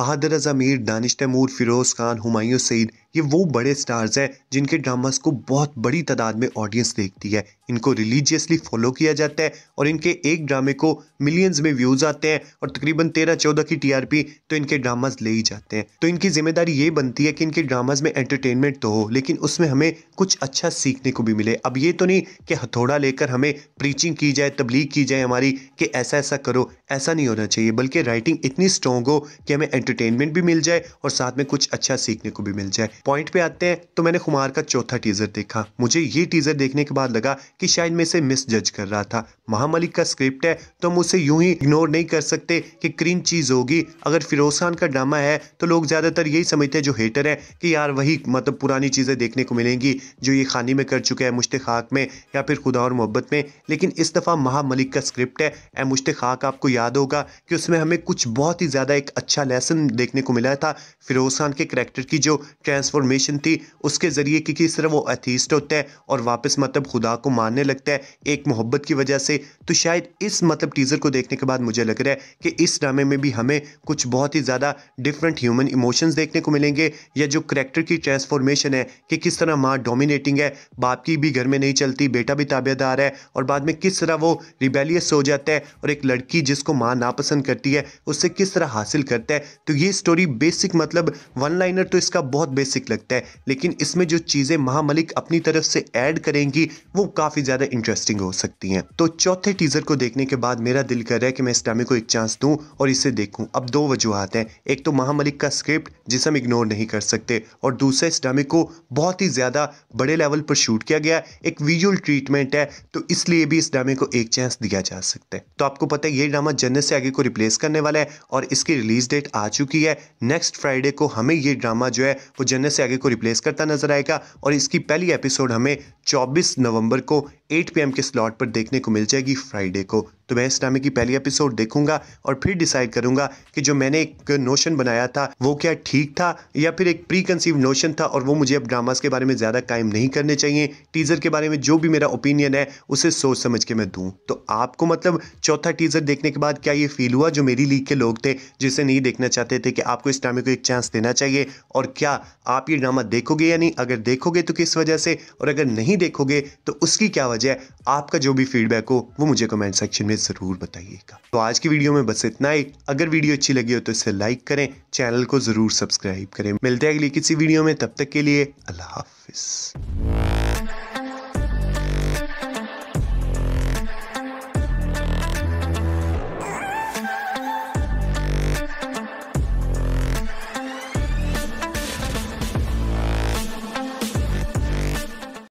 अहदर ज़मीर दानिश तैमूर फ़िरोज़ खान हुमायूं सईद ये वो बड़े स्टार्स हैं जिनके ड्रामास को बहुत बड़ी तादाद में ऑडियंस देखती है इनको रिलीजियसली फॉलो किया जाता है और इनके एक ड्रामे को मिलियंस में व्यूज़ आते हैं और तकरीबन तेरह चौदह की टीआरपी तो इनके ड्रामास ले ही जाते हैं तो इनकी जिम्मेदारी ये बनती है कि इनके ड्रामास में एंटरटेनमेंट तो हो लेकिन उसमें हमें कुछ अच्छा सीखने को भी मिले अब ये तो नहीं कि हथौड़ा लेकर हमें प्रीचिंग की जाए तबलीग की जाए हमारी कि ऐसा ऐसा करो ऐसा नहीं होना चाहिए बल्कि राइटिंग इतनी स्ट्रॉन्ग हो कि हमें एंटरटेनमेंट भी मिल जाए और साथ में कुछ अच्छा सीखने को भी मिल जाए पॉइंट पे आते हैं तो मैंने खुमार का चौथा टीजर देखा मुझे ये टीजर देखने के बाद लगा कि शायद मैं इसे मिस जज कर रहा था महामलिक का स्क्रिप्ट है तो हम उसे यूं ही इग्नोर नहीं कर सकते कि क्रीन चीज़ होगी अगर फिरोज खान का ड्रामा है तो लोग ज़्यादातर यही समझते हैं जो हेटर है कि यार वही मतलब पुरानी चीज़ें देखने को मिलेंगी जो ये खानी में कर चुका है खाक में या फिर खुदा और मोहब्बत में लेकिन इस दफ़ा महामलिक का स्क्रिप्ट है ए खाक आपको याद होगा कि उसमें हमें कुछ बहुत ही ज़्यादा एक अच्छा लेसन देखने को मिला था फिरोज खान के करेक्टर की जो ट्रांस ट्रांसफॉर्मेशन थी उसके ज़रिए कि किस तरह वो अथीस्ट होता है और वापस मतलब खुदा को मानने लगता है एक मोहब्बत की वजह से तो शायद इस मतलब टीज़र को देखने के बाद मुझे लग रहा है कि इस ड्रामे में भी हमें कुछ बहुत ही ज़्यादा डिफरेंट ह्यूमन इमोशंस देखने को मिलेंगे या जो करेक्टर की ट्रांसफॉर्मेशन है कि किस तरह माँ डोमिनेटिंग है बाप की भी घर में नहीं चलती बेटा भी ताबेदार है और बाद में किस तरह वो रिबेलियस हो जाता है और एक लड़की जिसको माँ नापसंद करती है उससे किस तरह हासिल करता है तो ये स्टोरी बेसिक मतलब वन लाइनर तो इसका बहुत बेसिक बेसिक लगता है लेकिन इसमें जो चीज़ें महामलिक अपनी तरफ से ऐड करेंगी वो काफ़ी ज़्यादा इंटरेस्टिंग हो सकती हैं तो चौथे टीज़र को देखने के बाद मेरा दिल कर रहा है कि मैं इस ड्रामे को एक चांस दूं और इसे देखूं अब दो वजूहत हैं एक तो महामलिक का स्क्रिप्ट जिसे हम इग्नोर नहीं कर सकते और दूसरा इस ड्रामे को बहुत ही ज़्यादा बड़े लेवल पर शूट किया गया एक विजुअल ट्रीटमेंट है तो इसलिए भी इस ड्रामे को एक चांस दिया जा सकता है तो आपको पता है ये ड्रामा जन्नत से आगे को रिप्लेस करने वाला है और इसकी रिलीज डेट आ चुकी है नेक्स्ट फ्राइडे को हमें ये ड्रामा जो है वो जन्नत से आगे को रिप्लेस करता नजर आएगा और इसकी पहली एपिसोड हमें 24 नवंबर को 8 पीएम के स्लॉट पर देखने को मिल जाएगी फ्राइडे को तो मैं इस ड्रामे की पहली एपिसोड देखूंगा और फिर डिसाइड करूंगा कि जो मैंने एक नोशन बनाया था वो क्या ठीक था या फिर एक प्री कंसीव नोशन था और वो मुझे अब ड्रामास के बारे में ज़्यादा कायम नहीं करने चाहिए टीज़र के बारे में जो भी मेरा ओपिनियन है उसे सोच समझ के मैं दूँ तो आपको मतलब चौथा टीज़र देखने के बाद क्या ये फील हुआ जो मेरी लीग के लोग थे जिसे नहीं देखना चाहते थे कि आपको इस ड्रामे को एक चांस देना चाहिए और क्या आप ये ड्रामा देखोगे या नहीं अगर देखोगे तो किस वजह से और अगर नहीं नहीं देखोगे तो उसकी क्या वजह है आपका जो भी फीडबैक हो वो मुझे कमेंट सेक्शन में ज़रूर बताइएगा तो आज की वीडियो में बस इतना ही अगर वीडियो अच्छी लगी हो तो इसे लाइक करें चैनल को ज़रूर सब्सक्राइब करें मिलते हैं अगली किसी वीडियो में तब तक के लिए अल्लाह हाफिज़